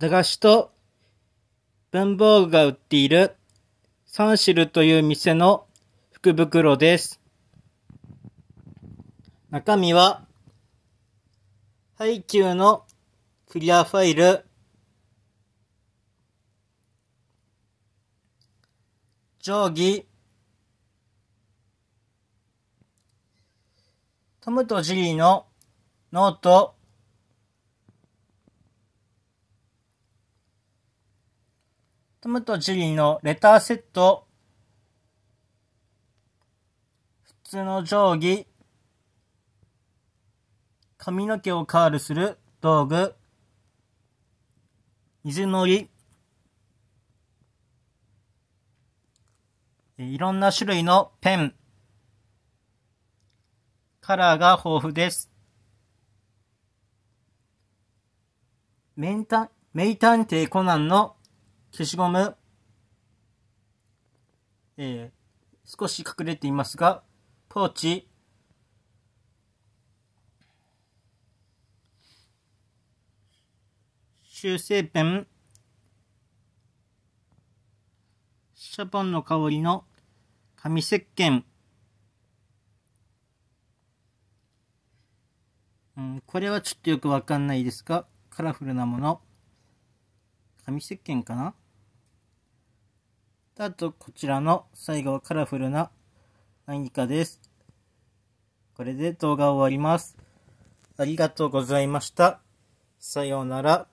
駄菓子と文房具が売っているサンシルという店の福袋です。中身は、ハイキューのクリアファイル、定規、トムとジリーのノート、トムとジェリーのレターセット、普通の定規、髪の毛をカールする道具、水のり、いろんな種類のペン、カラーが豊富です。名探偵コナンの消しゴム、えー、少し隠れていますが、ポーチ、修正ペン、シャボンの香りの紙石鹸、うん、これはちょっとよくわかんないですが、カラフルなもの。紙石鹸かなあと、こちらの最後はカラフルな何かです。これで動画を終わります。ありがとうございました。さようなら。